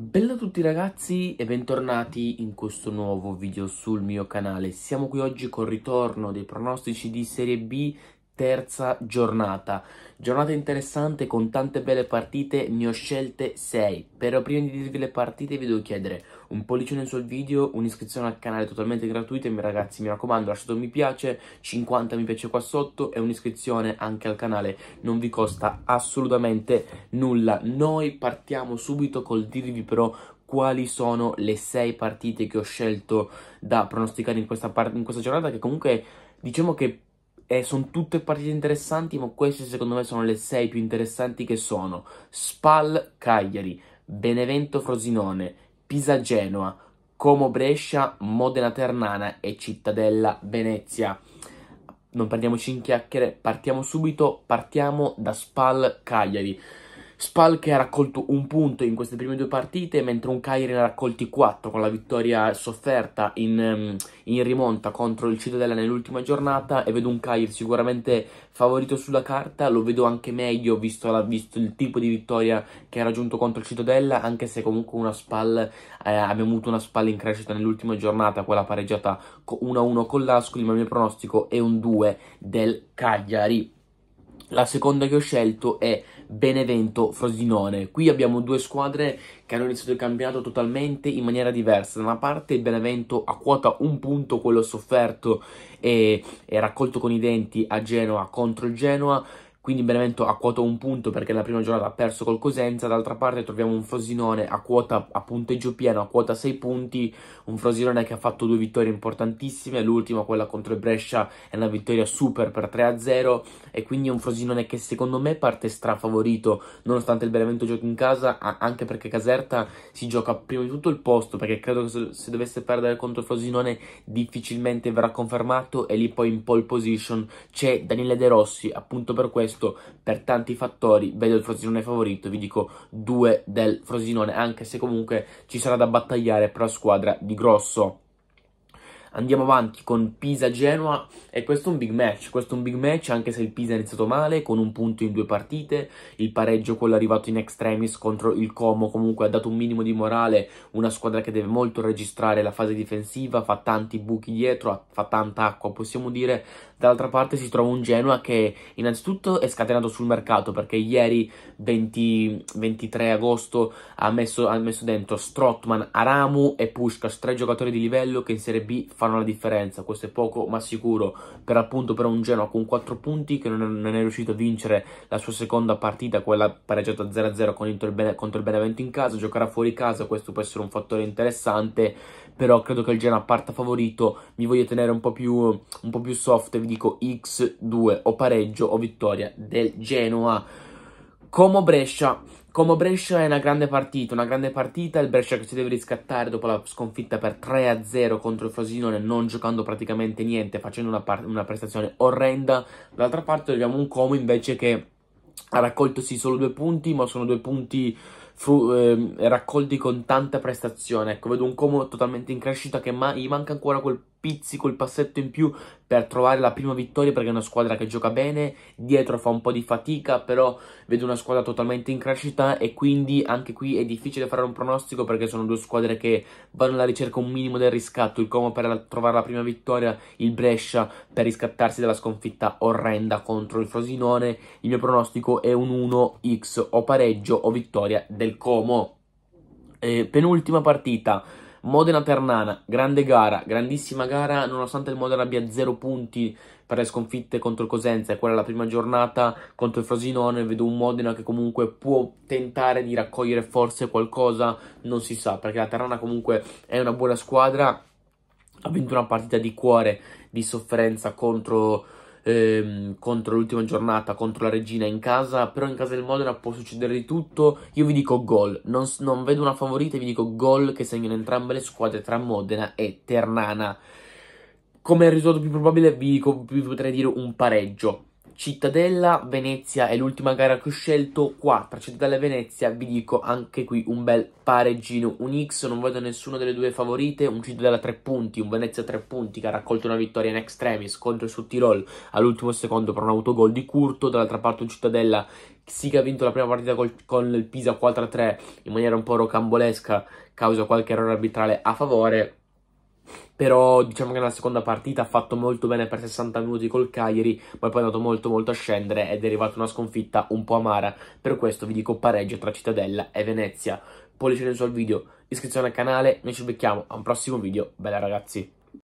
Bello a tutti ragazzi e bentornati in questo nuovo video sul mio canale Siamo qui oggi col ritorno dei pronostici di Serie B terza giornata. Giornata interessante con tante belle partite, ne ho scelte 6. Però prima di dirvi le partite vi devo chiedere un pollicione sul video, un'iscrizione al canale totalmente gratuita e ragazzi mi raccomando lasciate un mi piace, 50 mi piace qua sotto e un'iscrizione anche al canale non vi costa assolutamente nulla. Noi partiamo subito col dirvi però quali sono le 6 partite che ho scelto da pronosticare in questa, in questa giornata che comunque diciamo che eh, sono tutte partite interessanti, ma queste secondo me sono le 6 più interessanti che sono Spal Cagliari, Benevento Frosinone, Pisa Genoa, Como Brescia, Modena Ternana e Cittadella Venezia. Non perdiamoci in chiacchiere, partiamo subito, partiamo da Spal Cagliari. Spal che ha raccolto un punto in queste prime due partite, mentre un Cagliari ne ha raccolti quattro con la vittoria sofferta in, ehm, in rimonta contro il Cittadella nell'ultima giornata e vedo un Cagliari sicuramente favorito sulla carta, lo vedo anche meglio visto, la, visto il tipo di vittoria che ha raggiunto contro il Cittadella, anche se comunque una Spal, eh, abbiamo avuto una Spal in crescita nell'ultima giornata, quella pareggiata 1-1 con l'Ascoli, ma il mio pronostico è un 2 del Cagliari. La seconda che ho scelto è Benevento Frosinone. Qui abbiamo due squadre che hanno iniziato il campionato totalmente in maniera diversa. Da una parte il Benevento a quota un punto quello sofferto e, e raccolto con i denti a Genoa contro il Genoa quindi Benevento a quota un punto perché la prima giornata ha perso col Cosenza, d'altra parte troviamo un Frosinone a quota a punteggio pieno, a quota 6 punti, un Frosinone che ha fatto due vittorie importantissime, l'ultima quella contro il Brescia è una vittoria super per 3-0 e quindi è un Frosinone che secondo me parte strafavorito nonostante il Benevento giochi in casa, anche perché Caserta si gioca prima di tutto il posto perché credo che se dovesse perdere contro il Frosinone difficilmente verrà confermato e lì poi in pole position c'è Daniele De Rossi, appunto per questo questo per tanti fattori vedo il Frosinone favorito, vi dico due del Frosinone, anche se comunque ci sarà da battagliare per la squadra di Grosso. Andiamo avanti con Pisa-Genoa e questo è un big match, questo è un big match anche se il Pisa è iniziato male con un punto in due partite, il pareggio quello arrivato in extremis contro il Como comunque ha dato un minimo di morale, una squadra che deve molto registrare la fase difensiva, fa tanti buchi dietro, fa tanta acqua possiamo dire, dall'altra parte si trova un Genoa che innanzitutto è scatenato sul mercato perché ieri 20, 23 agosto ha messo, ha messo dentro Strotman, Aramu e Puskas, tre giocatori di livello che in Serie B fanno la differenza, questo è poco ma sicuro per appunto per un Genoa con 4 punti che non, è riuscito a vincere la sua seconda partita, quella pareggiata 0-0 contro il Benevento in casa, giocherà fuori casa, questo può essere un fattore interessante, però credo che il Genoa parta favorito, mi voglio tenere un po' più, un po più soft, vi dico X2 o pareggio o vittoria del Genoa. Como Brescia Como Brescia è una grande partita, una grande partita, il Brescia che si deve riscattare dopo la sconfitta per 3-0 contro il Frosinone, non giocando praticamente niente, facendo una, part- una prestazione orrenda. Dall'altra parte abbiamo un Como invece che ha raccolto sì solo due punti, ma sono due punti fu, eh, raccolti con tanta prestazione. Ecco, vedo un Como totalmente in crescita che ma- gli manca ancora quel pizzico, il passetto in più per trovare la prima vittoria perché è una squadra che gioca bene, dietro fa un po' di fatica, però vedo una squadra totalmente in crescita e quindi anche qui è difficile fare un pronostico perché sono due squadre che vanno alla ricerca un minimo del riscatto, il Como per trovare la prima vittoria, il Brescia per riscattarsi dalla sconfitta orrenda contro il Frosinone, il mio pronostico è un 1x o pareggio o vittoria del del Como. Eh, penultima partita, Modena-Ternana, grande gara, grandissima gara, nonostante il Modena abbia zero punti per le sconfitte contro il Cosenza e quella è la prima giornata contro il Frosinone, vedo un Modena che comunque può tentare di raccogliere forse qualcosa, non si sa, perché la Ternana comunque è una buona squadra, ha vinto una partita di cuore, di sofferenza contro ehm, contro l'ultima giornata, contro la regina in casa, però in casa del Modena può succedere di tutto. Io vi dico gol, non, non vedo una favorita, vi dico gol che segnano entrambe le squadre tra Modena e Ternana. Come risultato più probabile vi, dico, vi potrei dire un pareggio, Cittadella, Venezia è l'ultima gara che ho scelto, tra Cittadella e Venezia, vi dico anche qui un bel pareggino, un X, non vedo nessuna delle due favorite, un Cittadella 3 punti, un Venezia 3 punti che ha raccolto una vittoria in extremis contro il Tirol all'ultimo secondo per un autogol di Curto, dall'altra parte un Cittadella sì che ha vinto la prima partita col, con il Pisa 4-3 in maniera un po' rocambolesca causa qualche errore arbitrale a favore, però diciamo che nella seconda partita ha fatto molto bene per 60 minuti col Cagliari, ma poi è andato molto molto a scendere ed è arrivata una sconfitta un po' amara, per questo vi dico pareggio tra Cittadella e Venezia. Pollice nel suo video, iscrizione al canale, noi ci becchiamo a un prossimo video, bella ragazzi!